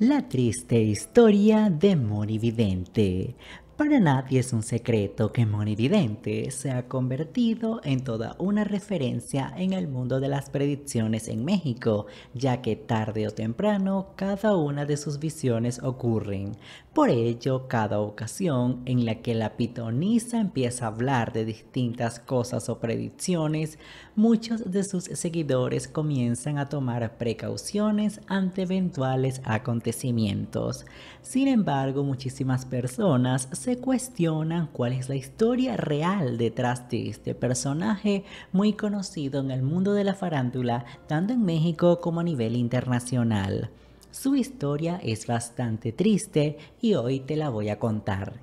La triste historia de Vidente. Para nadie es un secreto que Monividente se ha convertido en toda una referencia en el mundo de las predicciones en México, ya que tarde o temprano cada una de sus visiones ocurren. Por ello, cada ocasión en la que la pitonisa empieza a hablar de distintas cosas o predicciones, muchos de sus seguidores comienzan a tomar precauciones ante eventuales acontecimientos. Sin embargo, muchísimas personas se cuestionan cuál es la historia real detrás de este personaje muy conocido en el mundo de la farándula, tanto en México como a nivel internacional. Su historia es bastante triste y hoy te la voy a contar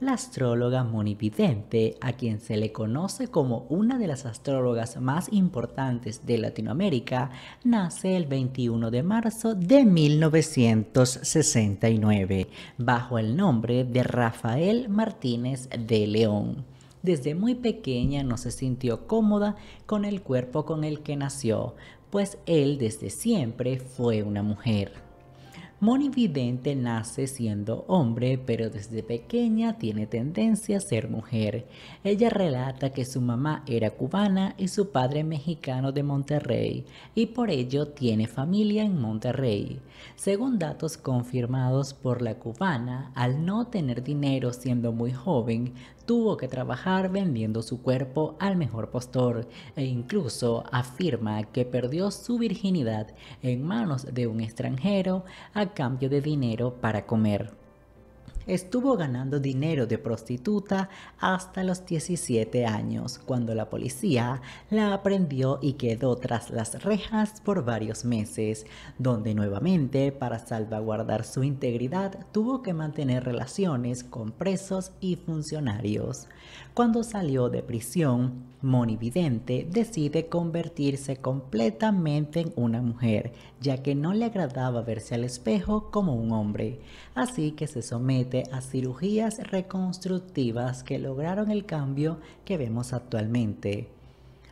la astróloga monividente, a quien se le conoce como una de las astrólogas más importantes de Latinoamérica, nace el 21 de marzo de 1969, bajo el nombre de Rafael Martínez de León desde muy pequeña no se sintió cómoda con el cuerpo con el que nació, pues él desde siempre fue una mujer. Moni Vidente nace siendo hombre, pero desde pequeña tiene tendencia a ser mujer. Ella relata que su mamá era cubana y su padre mexicano de Monterrey, y por ello tiene familia en Monterrey. Según datos confirmados por la cubana, al no tener dinero siendo muy joven, tuvo que trabajar vendiendo su cuerpo al mejor postor e incluso afirma que perdió su virginidad en manos de un extranjero a cambio de dinero para comer. Estuvo ganando dinero de prostituta hasta los 17 años, cuando la policía la aprendió y quedó tras las rejas por varios meses, donde nuevamente, para salvaguardar su integridad, tuvo que mantener relaciones con presos y funcionarios. Cuando salió de prisión, Moni Vidente decide convertirse completamente en una mujer, ya que no le agradaba verse al espejo como un hombre, así que se somete a cirugías reconstructivas que lograron el cambio que vemos actualmente.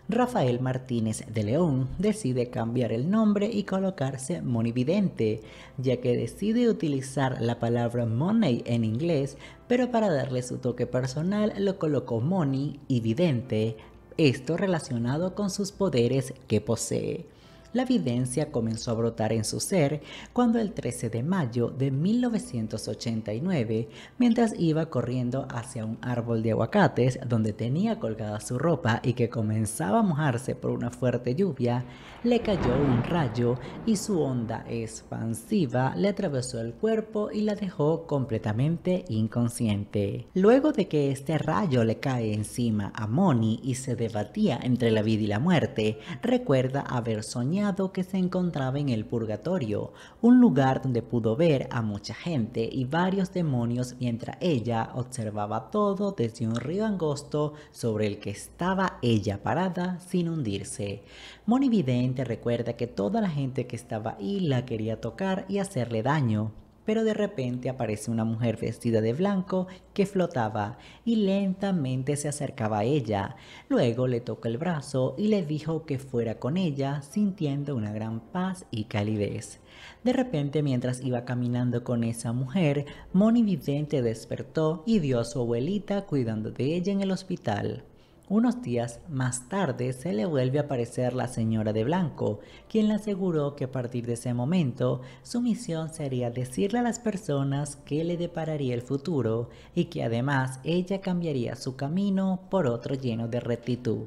Rafael Martínez de León decide cambiar el nombre y colocarse monividente, ya que decide utilizar la palabra money en inglés, pero para darle su toque personal lo colocó money y vidente, esto relacionado con sus poderes que posee. La evidencia comenzó a brotar en su ser cuando el 13 de mayo de 1989, mientras iba corriendo hacia un árbol de aguacates donde tenía colgada su ropa y que comenzaba a mojarse por una fuerte lluvia, le cayó un rayo y su onda expansiva le atravesó el cuerpo y la dejó completamente inconsciente. Luego de que este rayo le cae encima a Moni y se debatía entre la vida y la muerte, recuerda haber soñado que se encontraba en el purgatorio, un lugar donde pudo ver a mucha gente y varios demonios mientras ella observaba todo desde un río angosto sobre el que estaba ella parada sin hundirse. Monividente recuerda que toda la gente que estaba ahí la quería tocar y hacerle daño, pero de repente aparece una mujer vestida de blanco que flotaba y lentamente se acercaba a ella. Luego le tocó el brazo y le dijo que fuera con ella, sintiendo una gran paz y calidez. De repente, mientras iba caminando con esa mujer, Moni Vivente despertó y vio a su abuelita cuidando de ella en el hospital. Unos días más tarde se le vuelve a aparecer la señora de blanco, quien le aseguró que a partir de ese momento su misión sería decirle a las personas que le depararía el futuro y que además ella cambiaría su camino por otro lleno de rectitud.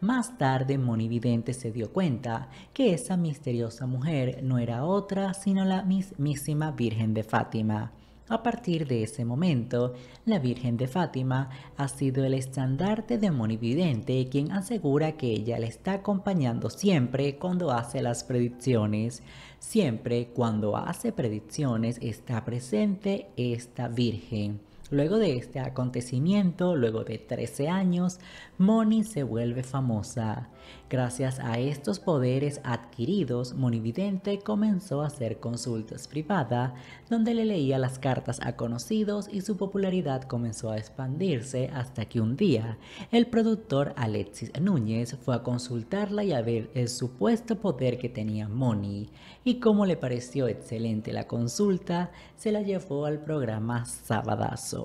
Más tarde Monividente se dio cuenta que esa misteriosa mujer no era otra sino la mismísima Virgen de Fátima. A partir de ese momento, la Virgen de Fátima ha sido el estandarte de quien asegura que ella le está acompañando siempre cuando hace las predicciones. Siempre cuando hace predicciones está presente esta Virgen. Luego de este acontecimiento, luego de 13 años, Moni se vuelve famosa. Gracias a estos poderes adquiridos, Moni Vidente comenzó a hacer consultas privadas, donde le leía las cartas a conocidos y su popularidad comenzó a expandirse hasta que un día el productor Alexis Núñez fue a consultarla y a ver el supuesto poder que tenía Moni. Y como le pareció excelente la consulta, se la llevó al programa Sabadazo.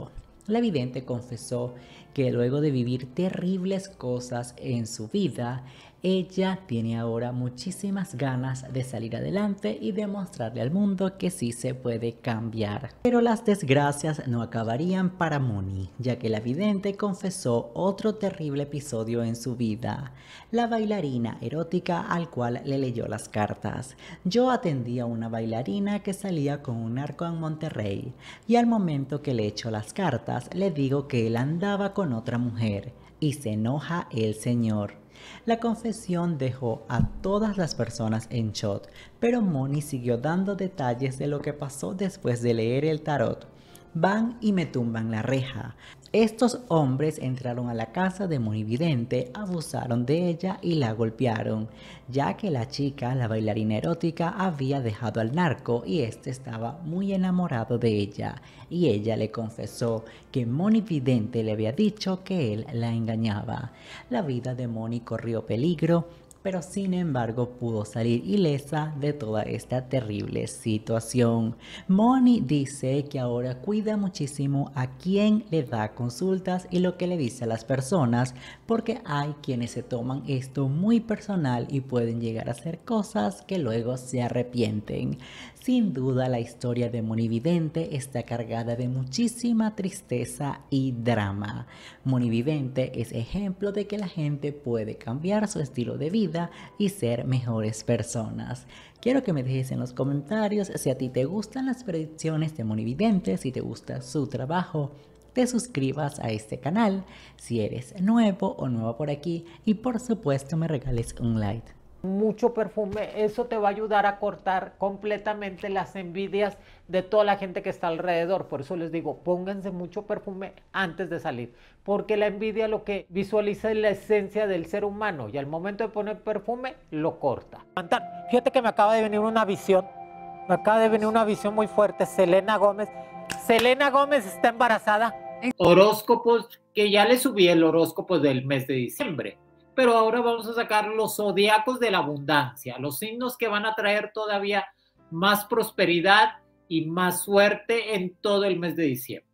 La vidente confesó que luego de vivir terribles cosas en su vida, ella tiene ahora muchísimas ganas de salir adelante y demostrarle al mundo que sí se puede cambiar. Pero las desgracias no acabarían para Moni, ya que la vidente confesó otro terrible episodio en su vida. La bailarina erótica al cual le leyó las cartas. Yo atendía a una bailarina que salía con un arco en Monterrey y al momento que le echo las cartas le digo que él andaba con otra mujer y se enoja el señor. La confesión dejó a todas las personas en shock, pero Moni siguió dando detalles de lo que pasó después de leer el tarot. Van y me tumban la reja. Estos hombres entraron a la casa de Vidente, abusaron de ella y la golpearon, ya que la chica, la bailarina erótica, había dejado al narco y este estaba muy enamorado de ella. Y ella le confesó que Vidente le había dicho que él la engañaba. La vida de Moni corrió peligro pero sin embargo pudo salir ilesa de toda esta terrible situación. Moni dice que ahora cuida muchísimo a quien le da consultas y lo que le dice a las personas, porque hay quienes se toman esto muy personal y pueden llegar a hacer cosas que luego se arrepienten. Sin duda la historia de Monividente está cargada de muchísima tristeza y drama. Monividente es ejemplo de que la gente puede cambiar su estilo de vida y ser mejores personas. Quiero que me dejes en los comentarios si a ti te gustan las predicciones de Monividente, si te gusta su trabajo, te suscribas a este canal si eres nuevo o nueva por aquí y por supuesto me regales un like mucho perfume, eso te va a ayudar a cortar completamente las envidias de toda la gente que está alrededor. Por eso les digo, pónganse mucho perfume antes de salir, porque la envidia lo que visualiza es la esencia del ser humano y al momento de poner perfume lo corta. Fíjate que me acaba de venir una visión, me acaba de venir una visión muy fuerte. Selena Gómez, Selena Gómez está embarazada. Horóscopos, que ya le subí el horóscopo del mes de diciembre pero ahora vamos a sacar los zodiacos de la abundancia, los signos que van a traer todavía más prosperidad y más suerte en todo el mes de diciembre.